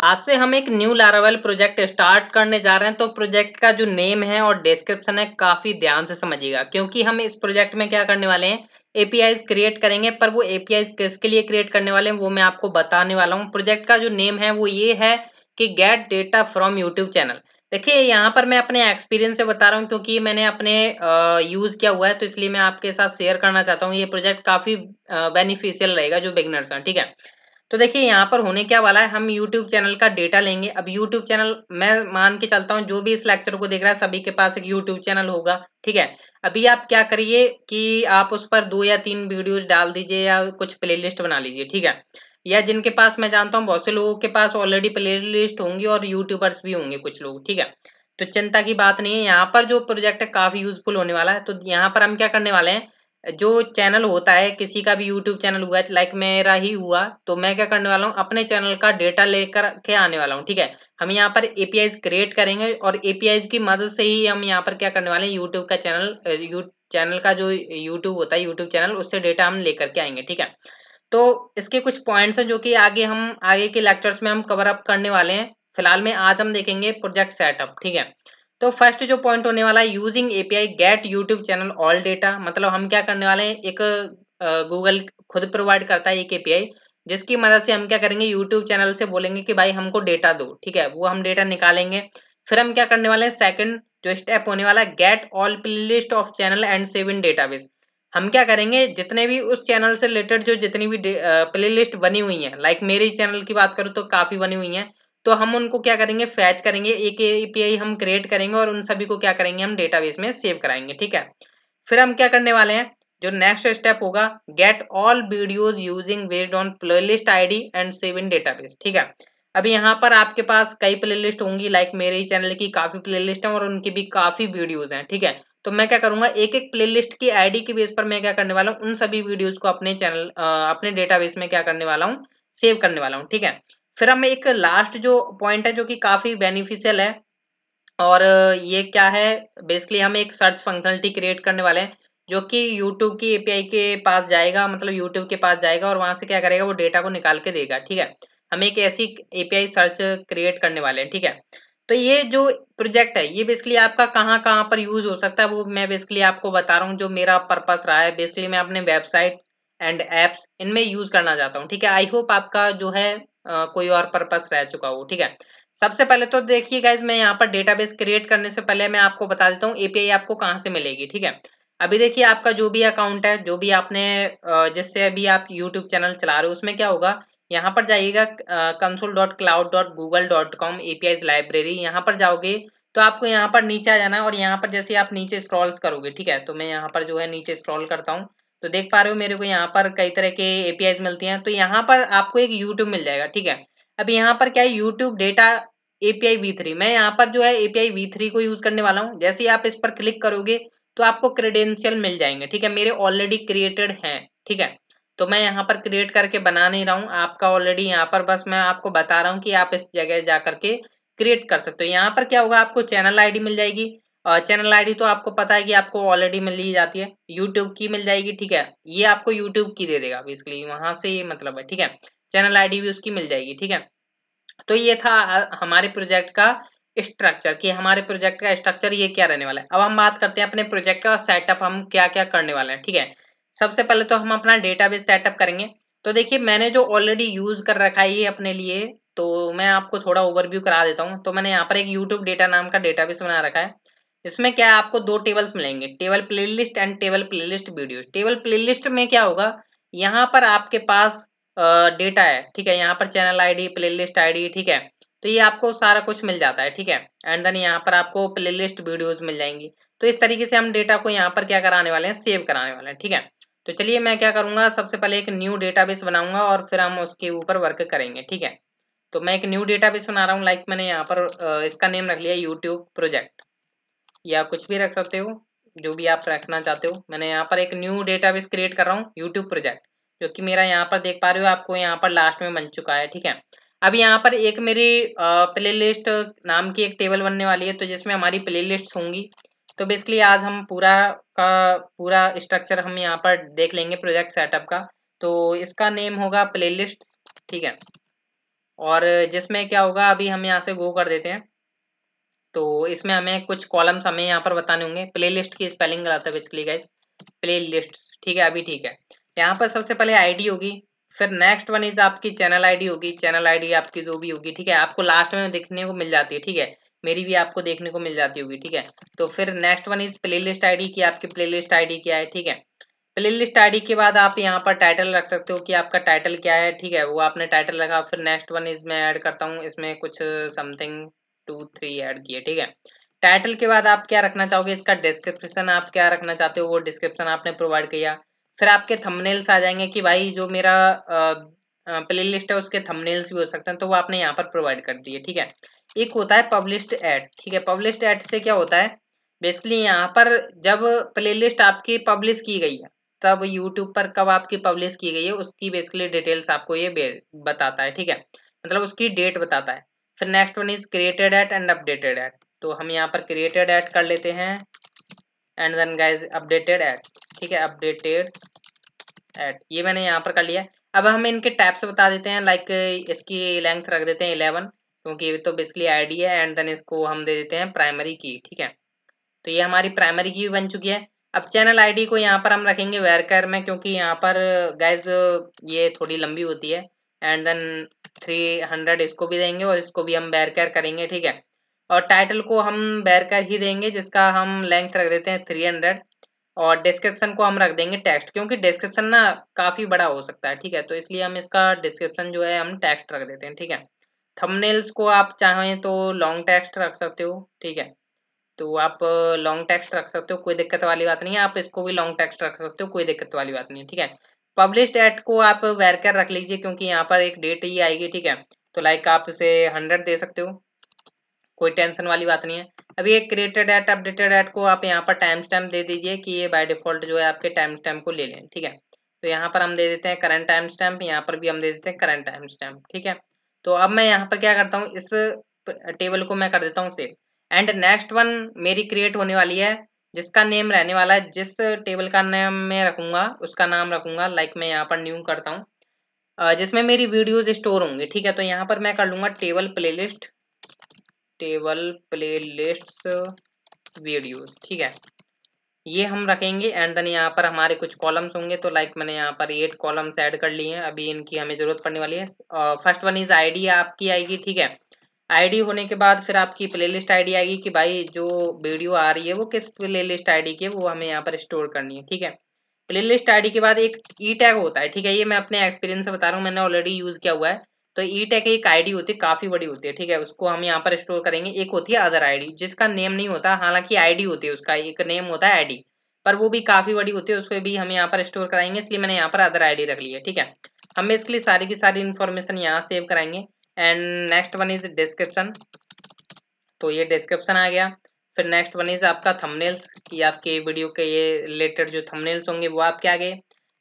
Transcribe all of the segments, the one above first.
आज से हम एक न्यू लारावेल प्रोजेक्ट स्टार्ट करने जा रहे हैं तो प्रोजेक्ट का जो नेम है और डिस्क्रिप्शन है काफी ध्यान से समझिएगा क्योंकि हम इस प्रोजेक्ट में क्या करने वाले हैं एपीआई क्रिएट करेंगे पर वो एपीआई किसके लिए क्रिएट करने वाले हैं वो मैं आपको बताने वाला हूँ प्रोजेक्ट का जो नेम है वो ये है कि get data from YouTube channel देखिए यहाँ पर मैं अपने एक्सपीरियंस से बता रहा हूँ क्योंकि मैंने अपने यूज़ किया हुआ है तो इसलिए मैं आपके साथ शेयर करना चाहता हूँ ये प्रोजेक्ट काफ़ी बेनिफिशियल रहेगा जो बिगनर्स हैं ठीक है तो देखिए यहाँ पर होने क्या वाला है हम YouTube चैनल का डेटा लेंगे अब YouTube चैनल मैं मान के चलता हूँ जो भी इस लेक्चर को देख रहा है सभी के पास एक YouTube चैनल होगा ठीक है अभी आप क्या करिए कि आप उस पर दो या तीन वीडियोज डाल दीजिए या कुछ प्ले बना लीजिए ठीक है या जिनके पास मैं जानता हूँ बहुत से लोगों के पास ऑलरेडी लिस्ट होंगी और यूट्यूबर्स भी होंगे कुछ लोग ठीक है तो चिंता की बात नहीं है यहाँ पर जो प्रोजेक्ट है काफी यूजफुल होने वाला है तो यहाँ पर हम क्या करने वाले हैं जो चैनल होता है किसी का भी यूट्यूब चैनल हुआ लाइक मेरा ही हुआ तो मैं क्या करने वाला हूँ अपने चैनल का डेटा लेकर के आने वाला हूँ ठीक है हम यहाँ पर एपीआई क्रिएट करेंगे और एपीआई की मदद से ही हम यहाँ पर क्या करने वाले हैं यूट्यूब का चैनल यू चैनल का जो यूट्यूब होता है यूट्यूब चैनल उससे डेटा हम लेकर के आएंगे ठीक है तो इसके कुछ पॉइंट्स हैं जो कि आगे हम आगे के लेक्चर्स में हम कवर अप करने वाले हैं फिलहाल में आज हम देखेंगे प्रोजेक्ट सेटअप ठीक है तो फर्स्ट जो पॉइंट होने वाला है using API get YouTube channel all data मतलब हम क्या करने वाले हैं एक गूगल खुद प्रोवाइड करता है एक एपीआई जिसकी मदद से हम क्या करेंगे यूट्यूब चैनल से बोलेंगे कि भाई हमको डेटा दो ठीक है वो हम डेटा निकालेंगे फिर हम क्या करने वाले हैं सेकंड जो स्टेप होने वाला है get all playlist of channel and save in database हम क्या करेंगे जितने भी उस चैनल से रिलेटेड जो जितनी भी प्लेलिस्ट बनी हुई है लाइक मेरी चैनल की बात करूँ तो काफी बनी हुई है तो हम उनको क्या करेंगे फैच करेंगे एक एपीआई हम क्रिएट करेंगे और उन सभी को क्या करेंगे हम डेटाबेस में सेव कराएंगे ठीक है फिर हम क्या करने वाले हैं जो नेक्स्ट स्टेप होगा get all videos using based on playlist ID and save in database ठीक है अभी यहाँ पर आपके पास कई प्लेलिस्ट होंगी लाइक मेरे ही चैनल की काफी प्लेलिस्ट हैं और उनकी भी काफी वीडियोस हैं ठीक है तो मैं क्या करूंगा एक एक प्लेलिस्ट की आईडी के बेस पर मैं क्या करने वाला हूँ उन सभी वीडियोस को अपने चैनल अपने डेटाबेस में क्या करने वाला हूँ सेव करने वाला हूँ ठीक है फिर हम एक लास्ट जो पॉइंट है जो कि काफ़ी बेनिफिशियल है और ये क्या है बेसिकली हम एक सर्च फंक्शनलिटी क्रिएट करने वाले हैं जो कि YouTube की API के पास जाएगा मतलब YouTube के पास जाएगा और वहां से क्या करेगा वो डेटा को निकाल के देगा ठीक है हम एक ऐसी API सर्च क्रिएट करने वाले हैं ठीक है तो ये जो प्रोजेक्ट है ये बेसिकली आपका कहाँ कहाँ पर यूज हो सकता है वो मैं बेसिकली आपको बता रहा हूँ जो मेरा पर्पस रहा है बेसिकली मैं अपने वेबसाइट एंड एप्स इनमें यूज करना चाहता हूँ ठीक है आई होप आपका जो है कोई और पर्पस रह चुका हो ठीक है सबसे पहले तो देखिए गाइज मैं यहाँ पर डेटाबेस क्रिएट करने से पहले मैं आपको बता देता हूँ एपीआई आपको कहाँ से मिलेगी ठीक है अभी देखिए आपका जो भी अकाउंट है जो भी आपने जिससे अभी आप यूट्यूब चैनल चला रहे हो उसमें क्या होगा यहाँ पर जाइएगा console dot cloud dot Google dot com API library यहाँ पर जाओगे तो आपको यहाँ पर नीचे आ जाना है और यहाँ पर जैसे आप नीचे स्क्रॉल्स करोगे ठीक है तो मैं यहाँ पर जो है नीचे स्क्रॉल करता हूँ तो देख पा रहे हो मेरे को यहाँ पर कई तरह के एपीआई मिलती हैं तो यहाँ पर आपको एक यूट्यूब मिल जाएगा ठीक है अब यहाँ पर क्या है YouTube data API v three मैं यहाँ पर जो है एपीआई वी थ्री को यूज करने वाला हूँ जैसे ही आप इस पर क्लिक करोगे तो आपको क्रेडेंशियल मिल जाएंगे ठीक है मेरे ऑलरेडी क्रिएटेड हैं ठीक है तो मैं यहाँ पर क्रिएट करके बना नहीं रहा हूँ आपका ऑलरेडी यहाँ पर बस मैं आपको बता रहा हूँ कि आप इस जगह जा करके क्रिएट कर सकते हो यहाँ पर क्या होगा आपको चैनल आईडी मिल जाएगी चैनल आईडी तो आपको पता है कि आपको ऑलरेडी मिल ही जाती है यूट्यूब की मिल जाएगी ठीक है ये आपको यूट्यूब की दे देगा बेसिकली वहां से ये मतलब है ठीक है चैनल आईडी भी उसकी मिल जाएगी ठीक है तो ये था हमारे प्रोजेक्ट का स्ट्रक्चर कि हमारे प्रोजेक्ट का स्ट्रक्चर ये क्या रहने वाला है अब हम बात करते हैं अपने प्रोजेक्ट का सेटअप हम क्या क्या करने वाले हैं ठीक है सबसे पहले तो हम अपना डेटाबेस सेटअप करेंगे तो देखिए मैंने जो ऑलरेडी यूज कर रखा है ये अपने लिए तो मैं आपको थोड़ा ओवरव्यू करा देता हूँ तो मैंने यहाँ पर एक यूट्यूब डेटा नाम का डेटाबेस बना रखा है इसमें क्या है आपको दो टेबल्स मिलेंगे table playlist and table playlist video table playlist में क्या होगा यहाँ पर आपके पास डेटा है ठीक है यहाँ पर चैनल आईडी प्लेलिस्ट आईडी ठीक है तो ये आपको सारा कुछ मिल जाता है ठीक है एंड देन यहाँ पर आपको प्लेलिस्ट वीडियोस मिल जाएंगी तो इस तरीके से हम डेटा को यहाँ पर क्या कराने वाले हैं सेव कराने वाले हैं ठीक है तो चलिए मैं क्या करूँगा सबसे पहले एक न्यू डेटाबेस बनाऊंगा और फिर हम उसके ऊपर वर्क करेंगे ठीक है तो मैं एक न्यू डेटाबेस बना रहा हूँ लाइक मैंने यहाँ पर इसका नेम रख लिया यूट्यूब प्रोजेक्ट या कुछ भी रख सकते हो जो भी आप रखना चाहते हो मैंने यहाँ पर एक न्यू डेटाबेस क्रिएट कर रहा हूँ यूट्यूब प्रोजेक्ट जो कि मेरा यहाँ पर देख पा रहे हो आपको यहाँ पर लास्ट में बन चुका है ठीक है अब यहाँ पर एक मेरी प्ले नाम की एक टेबल बनने वाली है तो जिसमें हमारी प्ले होंगी तो बेसिकली आज हम पूरा का पूरा स्ट्रक्चर हम यहाँ पर देख लेंगे प्रोजेक्ट सेटअप का तो इसका नेम होगा प्ले ठीक है और जिसमें क्या होगा अभी हम यहाँ से गो कर देते हैं तो इसमें हमें कुछ कॉलम्स हमें यहाँ पर बताने होंगे प्ले लिस्ट की स्पेलिंग गलत है बेसिकली गाइज प्ले लिस्ट ठीक है अभी ठीक है यहाँ पर सबसे पहले आईडी होगी फिर नेक्स्ट वन इज आपकी चैनल आईडी होगी चैनल आईडी आपकी जो भी होगी ठीक है आपको लास्ट में देखने को मिल जाती है ठीक है मेरी भी आपको देखने को मिल जाती होगी ठीक है तो फिर next one is playlist ID की आपकी प्लेलिस्ट आईडी क्या है ठीक है प्लेलिस्ट आईडी के बाद आप यहाँ पर टाइटल रख सकते हो कि आपका टाइटल क्या है ठीक है वो आपने टाइटल रखा फिर नेक्स्ट वन इज मैं ऐड करता हूँ इसमें कुछ समथिंग टू थ्री ऐड किए ठीक है टाइटल के बाद आप क्या रखना चाहोगे इसका डिस्क्रिप्शन आप क्या रखना चाहते हो वो डिस्क्रिप्शन आपने प्रोवाइड किया फिर आपके थंबनेल्स आ जाएंगे कि भाई जो मेरा प्ले लिस्ट है उसके थंबनेल्स भी हो सकते हैं तो वो आपने यहाँ पर प्रोवाइड कर दिए ठीक है एक होता है पब्लिश्ड एड ठीक है पब्लिश्ड एड से क्या होता है बेसिकली यहाँ पर जब प्लेलिस्ट आपकी पब्लिश की गई है तब यूट्यूब पर कब आपकी पब्लिश की गई है उसकी बेसिकली डिटेल्स आपको ये बताता है ठीक है मतलब उसकी डेट बताता है फिर next one is created at and updated at तो हम यहाँ पर क्रिएटेड एट कर लेते हैं and then guys updated at ठीक है अपडेटेड एट ये मैंने यहाँ पर कर लिया अब हम इनके टैप्स बता देते हैं लाइक like इसकी लेंथ रख देते हैं इलेवन क्योंकि ये तो बेसिकली आईडी है एंड देन इसको हम दे देते हैं प्राइमरी की ठीक है तो ये हमारी प्राइमरी की बन चुकी है अब चैनल आईडी को यहाँ पर हम रखेंगे वेरकर में क्योंकि यहाँ पर गाइज ये थोड़ी लंबी होती है एंड देन 300 इसको भी देंगे और इसको भी हम बैर कैर करेंगे ठीक है और टाइटल को हम बैर कैर ही देंगे जिसका हम लेंथ रख देते हैं 300 और डिस्क्रिप्शन को हम रख देंगे टेक्स्ट क्योंकि डिस्क्रिप्शन ना काफ़ी बड़ा हो सकता है ठीक है तो इसलिए हम इसका डिस्क्रिप्शन जो है हम टेक्स्ट रख देते हैं ठीक है थंबनेल्स को आप चाहें तो लॉन्ग टेक्स्ट रख सकते हो ठीक है तो आप लॉन्ग uh, टेक्स्ट रख सकते हो कोई दिक्कत वाली बात नहीं है आप इसको भी लॉन्ग टेक्स्ट रख सकते हो कोई दिक्कत वाली बात नहीं है ठीक है पब्लिश डेट को आप कर रख लीजिए क्योंकि यहाँ पर एक डेट ही आएगी ठीक है तो लाइक आप इसे हंड्रेड दे सकते हो कोई टेंशन वाली बात नहीं है अभी एक क्रिएटेड एट अपडेटेड एट को आप यहाँ पर टाइम स्टैम्प दे दीजिए कि ये बाय डिफॉल्ट जो है आपके टाइम स्टैम्प को ले लें ठीक है तो यहाँ पर हम दे देते हैं करंट टाइम स्टैम्प यहाँ पर भी हम दे देते हैं करंट टाइम स्टैम्प ठीक है तो अब मैं यहाँ पर क्या करता हूँ इस टेबल को मैं कर देता हूँ सेव एंड नेक्स्ट वन मेरी क्रिएट होने वाली है जिसका नेम रहने वाला है जिस टेबल का नाम मैं रखूंगा उसका नाम रखूंगा लाइक मैं यहाँ पर न्यू करता हूँ जिसमें मेरी वीडियोज स्टोर होंगी ठीक है तो यहाँ पर मैं कर लूंगा table play table play videos ठीक है ये हम रखेंगे एंड देन यहाँ पर हमारे कुछ कॉलम्स होंगे तो लाइक मैंने यहाँ पर एट कॉलम्स ऐड कर लिए हैं अभी इनकी हमें ज़रूरत पड़ने वाली है फर्स्ट वन इज़ आईडी आपकी आएगी ठीक है आईडी होने के बाद फिर आपकी प्लेलिस्ट आईडी आएगी कि भाई जो वीडियो आ रही है वो किस प्लेलिस्ट आईडी की है वो हमें यहाँ पर स्टोर करनी है ठीक है प्लेलिस्ट आईडी के बाद एक ई टैग होता है ठीक है ये मैं अपने एक्सपीरियंस से बता रहा हूँ मैंने ऑलरेडी यूज़ किया हुआ है तो ई टैग एक आईडी होती है काफ़ी बड़ी होती है ठीक है उसको हम यहाँ पर स्टोर करेंगे एक होती है अदर आई जिसका नेम नहीं होता हालांकि आई होती है उसका एक नेम होता है आई पर वो भी काफ़ी बड़ी होती है उसको भी हम यहाँ पर स्टोर कराएंगे इसलिए मैंने यहाँ पर अदर आई रख ली है ठीक है हमें इसके लिए सारी की सारी इन्फॉर्मेशन यहाँ सेव कराएंगे and next one is description तो ये डिस्क्रिप्शन आ गया फिर नेक्स्ट वन इज आपका थंबनेल्स कि आपके वीडियो के ये रिलेटेड जो थंबनेल्स होंगे वो आपके आगे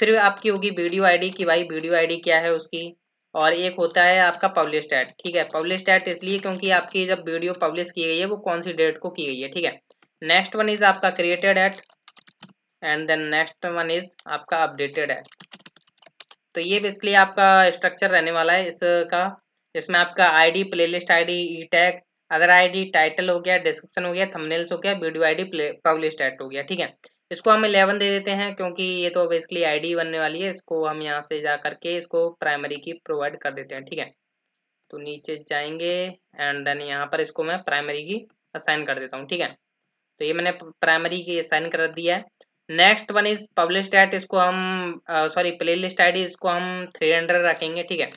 फिर आपकी होगी वीडियो आईडी कि भाई वीडियो आईडी क्या है उसकी और एक होता है आपका पब्लिश डेट ठीक है पब्लिश डेट इसलिए क्योंकि आपकी जब वीडियो पब्लिश की गई है वो कौन सी डेट को की गई है ठीक है नेक्स्ट वन इज आपका created at and then next one is आपका अपडेटेड एट तो ये बेसिकली आपका स्ट्रक्चर रहने वाला है इसका इसमें आपका ID playlist ID etag other ID title हो गया डिस्क्रिप्शन हो गया थंबनेल्स हो गया वीडियो आईडी पब्लिश एट हो गया ठीक है इसको हम इलेवन दे देते हैं क्योंकि ये तो बेसिकली आईडी बनने वाली है इसको हम यहाँ से जा करके इसको प्राइमरी की प्रोवाइड कर देते हैं ठीक है तो नीचे जाएंगे एंड देन यहाँ पर इसको मैं प्राइमरी की असाइन कर देता हूँ ठीक है तो ये मैंने प्राइमरी की असाइन कर दिया है next one is publish date इसको हम सॉरी प्ले लिस्ट आई इसको हम थ्री हंड्रेड रखेंगे ठीक है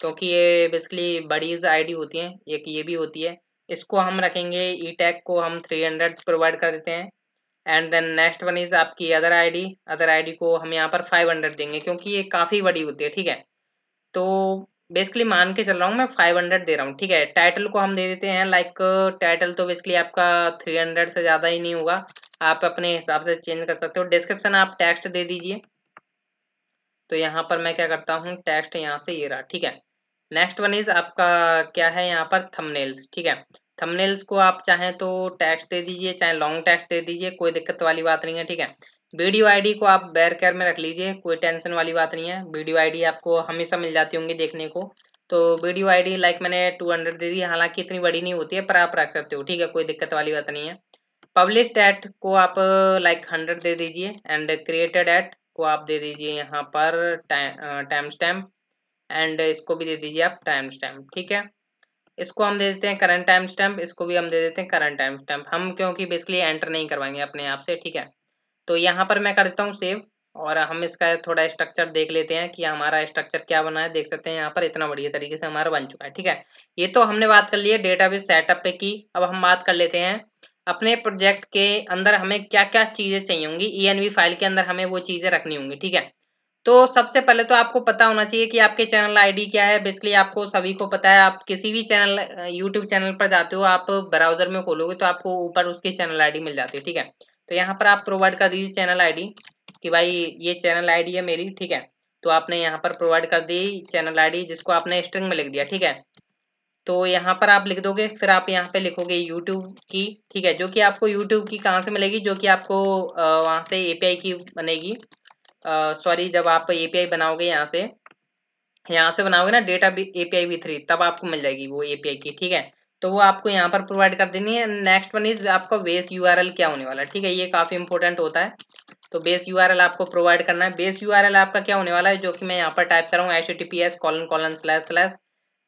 क्योंकि ये बेसिकली बड़ीज आईडी होती हैं एक ये भी होती है इसको हम रखेंगे ई टैग को हम 300 प्रोवाइड कर देते हैं and then next one is आपकी अदर आईडी अदर आईडी को हम यहाँ पर 500 देंगे क्योंकि ये काफ़ी बड़ी होती है ठीक है तो बेसिकली मान के चल रहा हूँ मैं फाइव दे रहा हूँ ठीक है टाइटल को हम दे देते हैं लाइक टाइटल तो बेसिकली आपका थ्री से ज़्यादा ही नहीं होगा आप अपने हिसाब से चेंज कर सकते हो डिस्क्रिप्शन आप टेक्स्ट दे दीजिए तो यहाँ पर मैं क्या करता हूँ टेक्स्ट यहाँ से ये रहा ठीक है नेक्स्ट वन इज आपका क्या है यहाँ पर थमनेल्स ठीक है थमनेल्स को आप चाहे तो टेक्स्ट दे दीजिए चाहे लॉन्ग टेक्स्ट दे दीजिए कोई दिक्कत वाली बात नहीं है ठीक है वीडियो आईडी को आप बैर केयर में रख लीजिए कोई टेंशन वाली बात नहीं है वीडियो आईडी आपको हमेशा मिल जाती होंगी देखने को तो वीडियो आईडी लाइक मैंने 200 दे दी हालांकि इतनी बड़ी नहीं होती है पर आप रख सकते हो ठीक है कोई दिक्कत वाली बात नहीं है पब्लिश एट को आप लाइक हंड्रेड दे दीजिए एंड क्रिएटेड एट को आप दे दीजिए यहाँ पर टाइम स्टैम्प एंड इसको भी दे दीजिए आप टाइम स्टैम्प ठीक है इसको हम दे देते हैं करंट टाइम स्टैम्प इसको भी हम दे देते हैं करंट टाइम स्टैम्प हम क्योंकि बेसिकली एंटर नहीं करवाएंगे अपने आप से ठीक है तो यहाँ पर मैं कर देता हूँ सेव और हम इसका थोड़ा स्ट्रक्चर देख लेते हैं कि हमारा स्ट्रक्चर क्या बना है देख सकते हैं यहाँ पर इतना बढ़िया तरीके से हमारा बन चुका है ठीक है ये तो हमने बात कर ली है डेटाबेस सेटअप पे की अब हम बात कर लेते हैं अपने प्रोजेक्ट के अंदर हमें क्या क्या चीज़ें चाहिए होंगी ई e फाइल के अंदर हमें वो चीज़ें रखनी होंगी ठीक है तो सबसे पहले तो आपको पता होना चाहिए कि आपके चैनल आईडी क्या है बेसिकली आपको सभी को पता है आप किसी भी चैनल यूट्यूब चैनल पर जाते हो आप ब्राउजर में खोलोगे तो आपको ऊपर उसकी चैनल आईडी मिल जाती है ठीक है तो यहाँ पर आप प्रोवाइड कर दीजिए चैनल आईडी कि भाई ये चैनल आईडी है मेरी ठीक है तो आपने यहाँ पर प्रोवाइड कर दी चैनल आई जिसको आपने स्ट्रिंग में लिख दिया ठीक है तो यहाँ पर आप लिख दोगे फिर आप यहाँ पे लिखोगे यूट्यूब की ठीक है जो कि आपको यूट्यूब की कहाँ से मिलेगी जो कि आपको वहाँ से एपीआई की बनेगी सॉरी जब आप एपीआई बनाओगे यहाँ से यहाँ से बनाओगे ना डेटा एपीआई वी थ्री तब आपको मिल जाएगी वो एपीआई की ठीक है तो वो आपको यहाँ पर प्रोवाइड कर देनी है नेक्स्ट वन इज आपका बेस यू क्या होने वाला है ठीक है ये काफ़ी इंपॉर्टेंट होता है तो बेस यू आपको प्रोवाइड करना है बेस यू आपका क्या होने वाला है जो कि मैं यहाँ पर टाइप कर रहा हूँ H T P S colon colon slash slash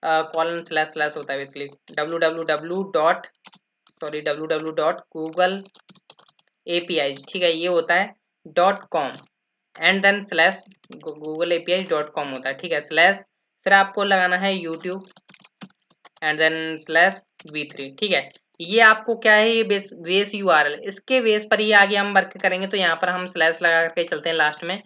colon slash slash होता है basically W W W dot sorry W W dot Google A P I ठीक है ये होता है dot com and then slash Google A P I dot com होता है ठीक है स्लैश फिर आपको लगाना है YouTube and then slash v three ठीक है ये आपको क्या है ये base base you R L इसके बेस पर ही आगे हम वर्क करेंगे तो यहाँ पर हम स्लैश लगा करके चलते हैं लास्ट में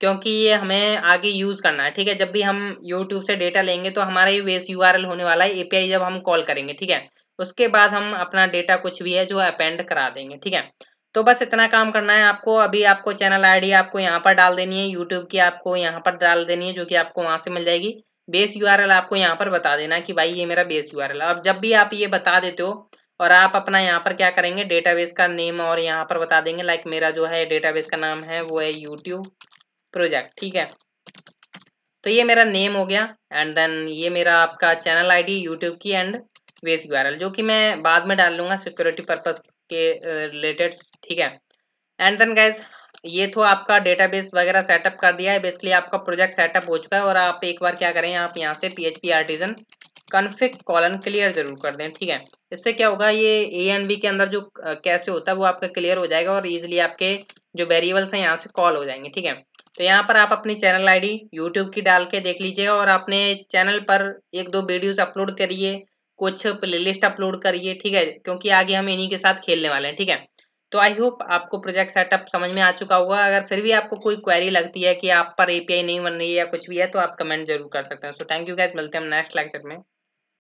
क्योंकि ये हमें आगे यूज़ करना है ठीक है जब भी हम यूट्यूब से डेटा लेंगे तो हमारा ये बेस यू होने वाला है एपीआई जब हम कॉल करेंगे ठीक है उसके बाद हम अपना डेटा कुछ भी है जो अपेंड करा देंगे ठीक है तो बस इतना काम करना है आपको अभी आपको चैनल आईडी आपको यहाँ पर डाल देनी है यूट्यूब की आपको यहाँ पर डाल देनी है जो कि आपको वहां से मिल जाएगी बेस यू आपको यहाँ पर बता देना कि भाई ये मेरा बेस यू अब जब भी आप ये बता देते हो और आप अपना यहाँ पर क्या करेंगे डेटाबेस का नेम और यहाँ पर बता देंगे लाइक मेरा जो है डेटाबेस का नाम है वो है यूट्यूब प्रोजेक्ट ठीक है तो ये मेरा नेम हो गया एंड देन ये मेरा आपका चैनल आईडी यूट्यूब की एंड वेस वायरल जो कि मैं बाद में डाल लूंगा सिक्योरिटी पर्पज के रिलेटेड ठीक है एंड देन गैस ये तो आपका डेटाबेस वगैरह सेटअप कर दिया है बेसिकली आपका प्रोजेक्ट सेटअप हो चुका है और आप एक बार क्या करें आप यहाँ से P H P artisan config colon clear जरूर कर दें ठीक है इससे क्या होगा ये ए एन बी के अंदर जो कैसे होता है वो आपका क्लियर हो जाएगा और इजिली आपके जो वेरिएबल्स हैं यहाँ से कॉल हो जाएंगे ठीक है तो यहाँ पर आप अपनी चैनल आईडी यूट्यूब की डाल के देख लीजिएगा और अपने चैनल पर एक दो वीडियोस अपलोड करिए कुछ प्लेलिस्ट अपलोड करिए ठीक है क्योंकि आगे हम इन्हीं के साथ खेलने वाले हैं ठीक है तो आई होप आपको प्रोजेक्ट सेटअप समझ में आ चुका होगा अगर फिर भी आपको कोई क्वेरी लगती है कि आप पर एपीआई नहीं बन रही है या कुछ भी है तो आप कमेंट जरूर कर सकते हैं सो थैंक यू गैस मिलते हैं हम नेक्स्ट लेक्चर में